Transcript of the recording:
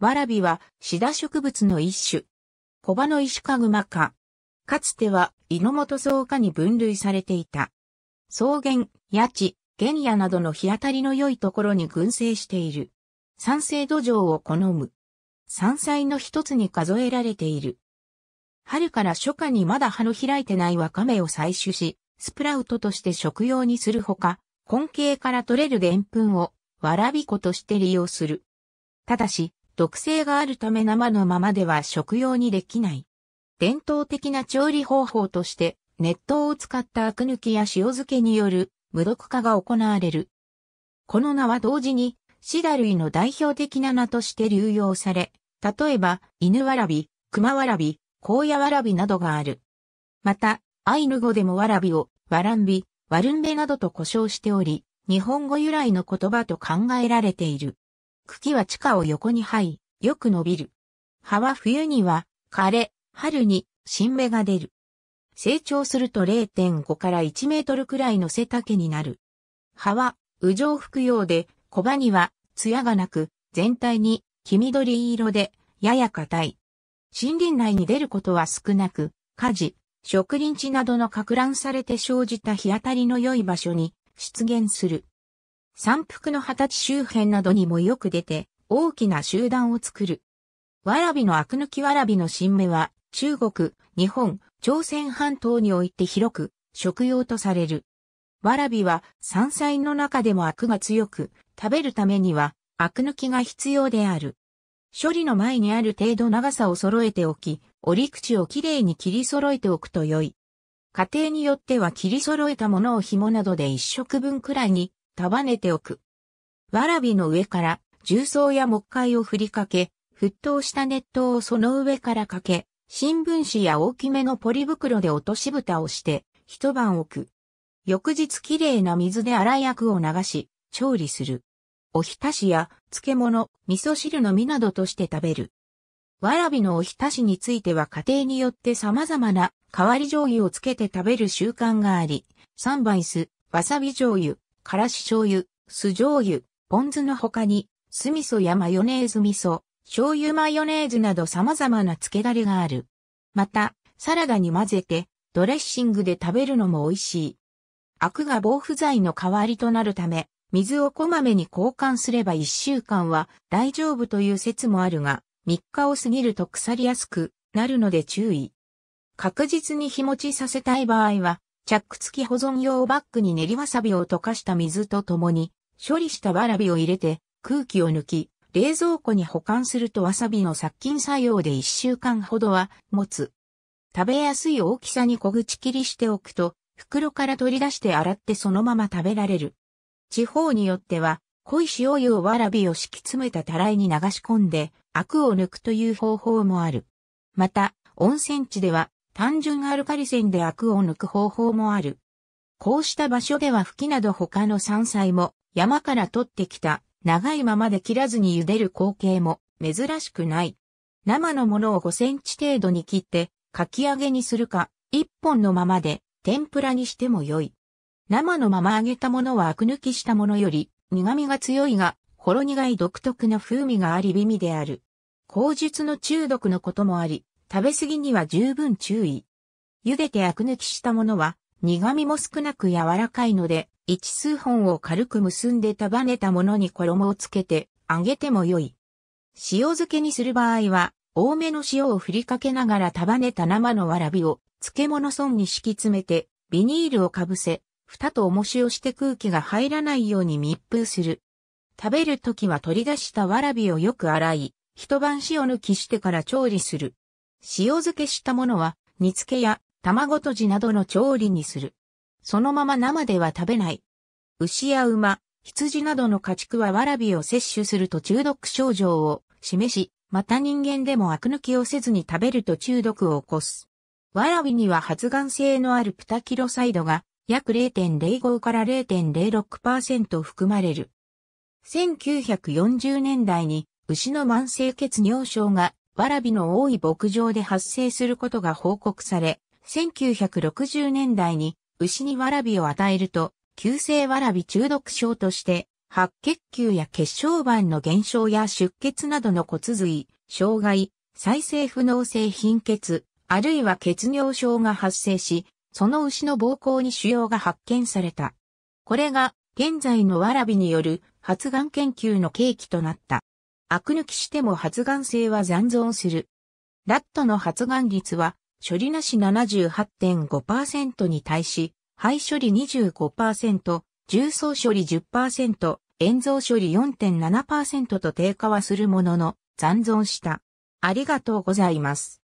わらびはシダ植物の一種。コバの石かグマ科。かつては猪本草科に分類されていた。草原、野地、原野などの日当たりの良いところに群生している。酸性土壌を好む。山菜の一つに数えられている。春から初夏にまだ葉の開いてないワカメを採取し、スプラウトとして食用にするほか、根茎から取れる原粉をわらび粉として利用する。ただし、毒性があるため生のままでは食用にできない。伝統的な調理方法として、熱湯を使ったアク抜きや塩漬けによる無毒化が行われる。この名は同時に、シダ類の代表的な名として流用され、例えば、犬わらび、熊わらび、荒野わらびなどがある。また、アイヌ語でもわらびを、わらんび、わるんべなどと呼称しており、日本語由来の言葉と考えられている。茎は地下を横に這い、よく伸びる。葉は冬には枯れ、春に新芽が出る。成長すると0.5から1メートルくらいの背丈になる。葉は、右上服用で、小葉には、艶がなく、全体に、黄緑色で、やや硬い。森林内に出ることは少なく、火事、植林地などの拡乱されて生じた日当たりの良い場所に出現する。山腹の二十歳周辺などにもよく出て、大きな集団を作る。わらびのアク抜きわらびの新芽は、中国、日本、朝鮮半島において広く、食用とされる。わらびは山菜の中でもアクが強く、食べるためには、アク抜きが必要である。処理の前にある程度長さを揃えておき、折り口をきれいに切り揃えておくと良い。家庭によっては切り揃えたものを紐などで一食分くらいに束ねておく。わらびの上から重曹や木灰を振りかけ、沸騰した熱湯をその上からかけ、新聞紙や大きめのポリ袋で落とし蓋をして、一晩置く。翌日きれいな水で洗いアを流し、調理する。おひたしや漬物、味噌汁の実などとして食べる。わらびのおひたしについては家庭によって様々な代わり醤油をつけて食べる習慣があり、三杯酢、わさび醤油、からし醤油、酢醤油、ポン酢の他に、酢味噌やマヨネーズ味噌、醤油マヨネーズなど様々な漬けだれがある。また、サラダに混ぜて、ドレッシングで食べるのも美味しい。アクが防腐剤の代わりとなるため、水をこまめに交換すれば1週間は大丈夫という説もあるが、3日を過ぎると腐りやすくなるので注意。確実に日持ちさせたい場合は、チャック付き保存用バッグに練りわさびを溶かした水と共に、処理したわらびを入れて、空気を抜き、冷蔵庫に保管するとわさびの殺菌作用で1週間ほどは持つ。食べやすい大きさに小口切りしておくと、袋から取り出して洗ってそのまま食べられる。地方によっては、濃い塩油をわらびを敷き詰めたたらいに流し込んで、アクを抜くという方法もある。また、温泉地では、単純アルカリ線でアクを抜く方法もある。こうした場所では吹きなど他の山菜も山から取ってきた長いままで切らずに茹でる光景も珍しくない。生のものを5センチ程度に切ってかき揚げにするか1本のままで天ぷらにしても良い。生のまま揚げたものはアク抜きしたものより苦味が強いがほろ苦い独特な風味があり美味である。口述の中毒のこともあり、食べ過ぎには十分注意。茹でてアク抜きしたものは、苦味も少なく柔らかいので、一数本を軽く結んで束ねたものに衣をつけて、揚げても良い。塩漬けにする場合は、多めの塩を振りかけながら束ねた生のわらびを、漬物損に敷き詰めて、ビニールをかぶせ、蓋と重しをして空気が入らないように密封する。食べるときは取り出したわらびをよく洗い、一晩塩抜きしてから調理する。塩漬けしたものは、煮付けや卵とじなどの調理にする。そのまま生では食べない。牛や馬、羊などの家畜はわらびを摂取すると中毒症状を示し、また人間でもアク抜きをせずに食べると中毒を起こす。わらびには発がん性のあるプタキロサイドが約0.05から0.06%含まれる。1940年代に牛の慢性血尿症がわらびの多い牧場で発生することが報告され、1960年代に牛にわらびを与えると、急性わらび中毒症として、白血球や血小板の減少や出血などの骨髄、障害、再生不能性貧血、あるいは血尿症が発生し、その牛の膀胱に腫瘍が発見された。これが現在のわらびによる発がん研究の契機となった。悪抜きしても発がん性は残存する。ラットの発がん率は、処理なし78.5%に対し、肺処理25%、重層処理10%、塩蔵処理4.7%と低下はするものの、残存した。ありがとうございます。